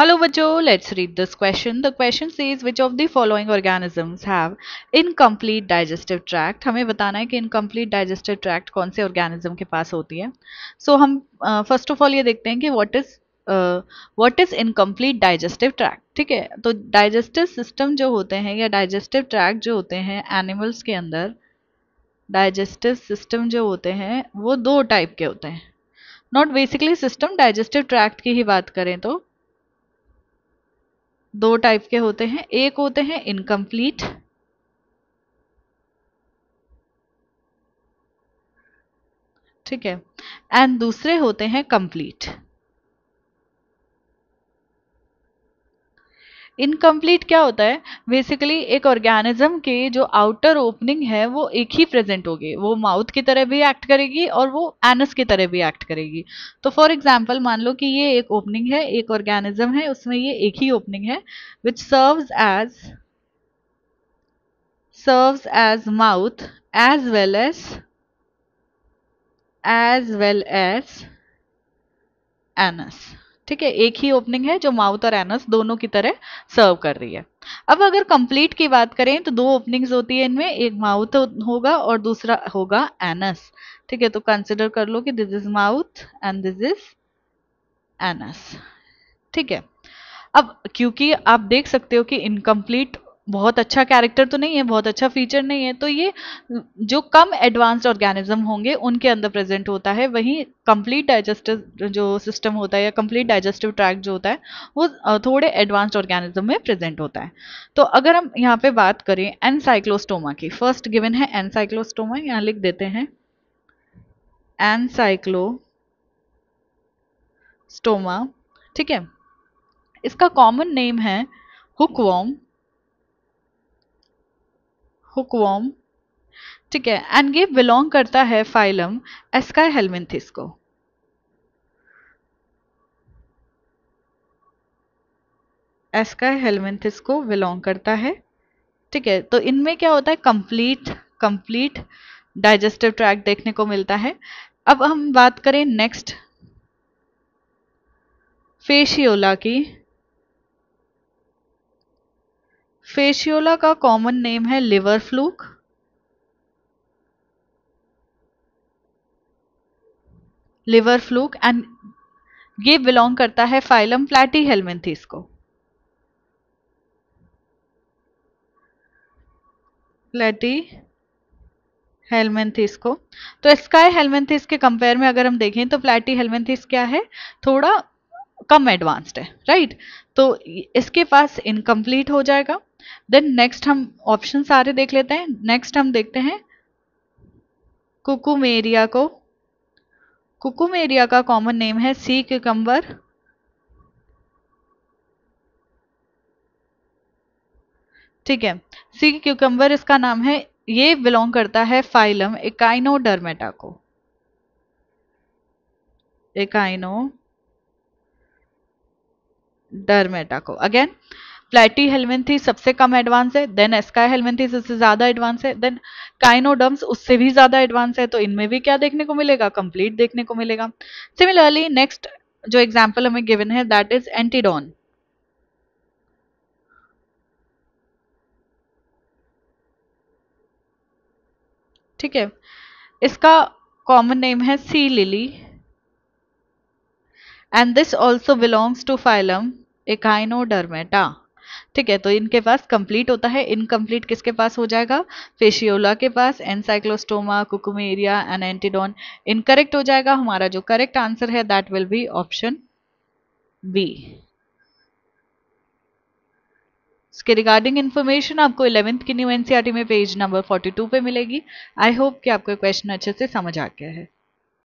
Hello बच्चो let's read this question the question says which of the following organisms have incomplete digestive tract हमें बताना है कि incomplete digestive tract कौन से ऑर्गेनिज्म के पास होती है सो so, हम फर्स्ट ऑफ ऑल ये देखते हैं कि what is what is incomplete digestive tract ठीक है तो डाइजेस्टिव सिस्टम जो होते हैं या डाइजेस्टिव ट्रैक जो होते हैं एनिमल्स के अंदर डाइजेस्टिव सिस्टम जो होते हैं वो दो टाइप के होते हैं not basically system digestive tract की ही बात करें तो दो टाइप के होते हैं एक होते हैं इनकम्प्लीट ठीक है एंड दूसरे होते हैं कंप्लीट इनकम्प्लीट क्या होता है बेसिकली एक ऑर्गेनिज्म के जो आउटर ओपनिंग है वो एक ही प्रेजेंट होगी वो माउथ की तरह भी एक्ट करेगी और वो एनस की तरह भी एक्ट करेगी तो फॉर एग्जाम्पल मान लो कि ये एक ओपनिंग है एक ऑर्गेनिज्म है उसमें ये एक ही ओपनिंग है which serves as serves as mouth as well as as well as anus ठीक है एक ही ओपनिंग है जो माउथ और एनस दोनों की तरह सर्व कर रही है अब अगर कंप्लीट की बात करें तो दो ओपनिंग्स होती है इनमें एक माउथ होगा और दूसरा होगा एनस ठीक है तो कंसिडर कर लो कि this is mouth and this is anus ठीक है अब क्योंकि आप देख सकते हो कि इनकम्प्लीट बहुत अच्छा कैरेक्टर तो नहीं है बहुत अच्छा फीचर नहीं है तो ये जो कम एडवांस्ड ऑर्गेनिज्म होंगे उनके अंदर प्रेजेंट होता है वहीं कंप्लीट डाइजेस्टिव जो सिस्टम होता है या कंप्लीट डाइजेस्टिव ट्रैक्ट जो होता है वो थोड़े एडवांस्ड ऑर्गेनिज्म में प्रेजेंट होता है तो अगर हम यहाँ पे बात करें एनसाइक्लोस्टोमा की फर्स्ट गिवन है एनसाइक्लोस्टोमा यहाँ लिख देते हैं एनसाइक्लोस्टोमा ठीक है इसका कॉमन नेम है हुकवॉम हुकवॉम ठीक है एंड ये बिलोंग करता है फाइलम एस्काई हेलमेंथिस को एस्का हेलमेंथिस को बिलोंग करता है ठीक है तो इनमें क्या होता है कंप्लीट कंप्लीट डाइजेस्टिव ट्रैक देखने को मिलता है अब हम बात करें नेक्स्ट फेशियोला की फेशियोला का कॉमन नेम है liver fluke liver fluke and ये बिलोंग करता है फाइलम फ्लैटी हेलमेंथिस को फ्लैटी हेलमेंथिस को तो स्काई हेलमेंथिस के कंपेयर में अगर हम देखें तो फ्लैटी हेलमेंथिस क्या है थोड़ा कम एडवांस्ड है राइट right? तो इसके पास इनकम्प्लीट हो जाएगा देन नेक्स्ट हम ऑप्शन सारे देख लेते हैं नेक्स्ट हम देखते हैं कुकुमेरिया को कुकुमेरिया का कॉमन नेम है सी क्यूकम्बर ठीक है सी क्यूकम्बर इसका नाम है ये बिलोंग करता है फाइलम डरमेटा को इकाइनो डरमेटा को अगेन प्लेटी हेलमेंथी सबसे कम एडवांस है देन एस्काई हेलमेंथी सबसे ज्यादा एडवांस है देन काइनोडम्स उससे भी ज्यादा एडवांस है तो इनमें भी क्या देखने को मिलेगा कंप्लीट देखने को मिलेगा सिमिलरली नेक्स्ट जो एग्जाम्पल हमें गिवन है दैट इज एंटीडॉन ठीक है इसका कॉमन नेम है sea lily and this also belongs to phylum Echinodermata ठीक है तो इनके पास कंप्लीट होता है इनकम्प्लीट किसके पास हो जाएगा फेशियोला के पास एनसाइक्लोस्टोमा कुकुमेरिया एंटीडोन इनकरेक्ट हो जाएगा हमारा जो करेक्ट आंसर है that will be option B इसके रिगार्डिंग इन्फॉर्मेशन आपको इलेवेंथ की न्यू एनसीआरटी e में पेज नंबर 42 पे मिलेगी आई होप कि आपको क्वेश्चन अच्छे से समझ आ गया है